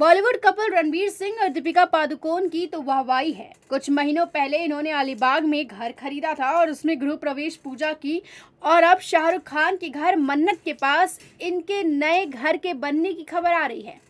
Bollywood couple Ranveer Singh और दीपिका पादुकोण की तो वाहवाही है कुछ महीनों पहले इन्होंने अलीबाग में घर खरीदा था और उसमें गृह प्रवेश पूजा की और अब शाहरुख खान के घर मन्नत के पास इनके नए घर के बनने की खबर आ रही है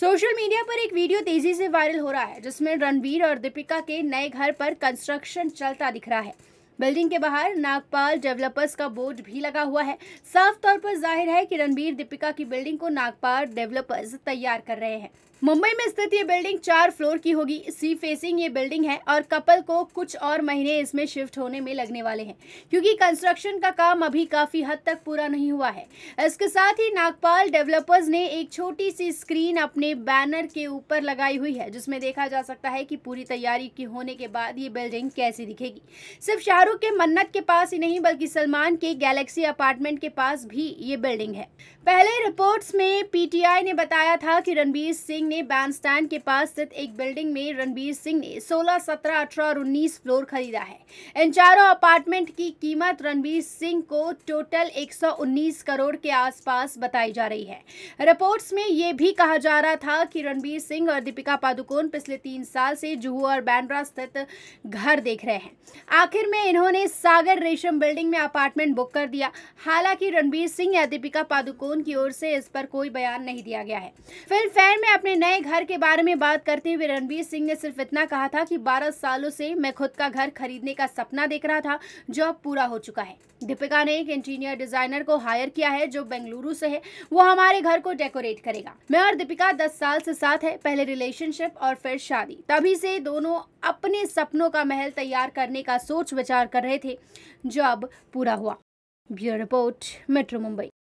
सोशल मीडिया पर एक वीडियो तेजी से वायरल हो रहा है जिसमें रणवीर और दीपिका के नए घर पर कंस्ट्रक्शन चलता दिख रहा है बिल्डिंग के बाहर नागपाल डेवलपर्स का बोर्ड भी लगा हुआ है साफ तौर पर जाहिर है कि रणबीर दीपिका की बिल्डिंग को नागपाल डेवलपर्स तैयार कर रहे हैं मुंबई में स्थित ये बिल्डिंग चार फ्लोर की होगी सी फेसिंग ये बिल्डिंग है और कपल को कुछ और महीने इसमें शिफ्ट होने में लगने वाले हैं क्योंकि कंस्ट्रक्शन का काम अभी काफी हद तक पूरा नहीं हुआ है इसके साथ ही नागपाल डेवलपर्स ने एक छोटी सी स्क्रीन अपने बैनर के ऊपर लगाई हुई है जिसमें देखा जा सकता है कि पूरी तैयारी की होने के बाद ये बिल्डिंग कैसी दिखेगी सिर्फ शाहरुख के मन्नत के पास ही नहीं बल्कि सलमान के गैलेक्सी अपार्टमेंट के पास भी ये बिल्डिंग है पहले रिपोर्ट्स में पीटीआई ने बताया था कि रणबीर सिंह ने बैंड स्टैंड के पास स्थित एक बिल्डिंग में रणबीर सिंह ने 16, 17, 18 और 19 फ्लोर खरीदा है इन चारों अपार्टमेंट की कीमत रणबीर सिंह को टोटल एक करोड़ के आसपास बताई जा रही है रिपोर्ट्स में ये भी कहा जा रहा था कि रणबीर सिंह और दीपिका पादुकोण पिछले तीन साल से जुहू और बैंड्रा स्थित घर देख रहे हैं आखिर में इन्होंने सागर रेशम बिल्डिंग में अपार्टमेंट बुक कर दिया हालांकि रणबीर सिंह या दीपिका पादुकोण की ओर से इस पर कोई बयान नहीं दिया गया है फिल्म फेयर में अपने नए घर के बारे में बात करते हुए रणबीर सिंह ने सिर्फ इतना कहा था कि बारह सालों से मैं खुद का घर खरीदने का सपना देख रहा था जो अब पूरा हो चुका है दीपिका ने एक इंटीरियर डिजाइनर को हायर किया है जो बेंगलुरु से है वो हमारे घर को डेकोरेट करेगा मैं और दीपिका दस साल से साथ है पहले रिलेशनशिप और फिर शादी तभी से दोनों अपने सपनों का महल तैयार करने का सोच विचार इंतजार कर रहे थे जो अब पूरा हुआ ब्यूरो रिपोर्ट मेट्रो मुंबई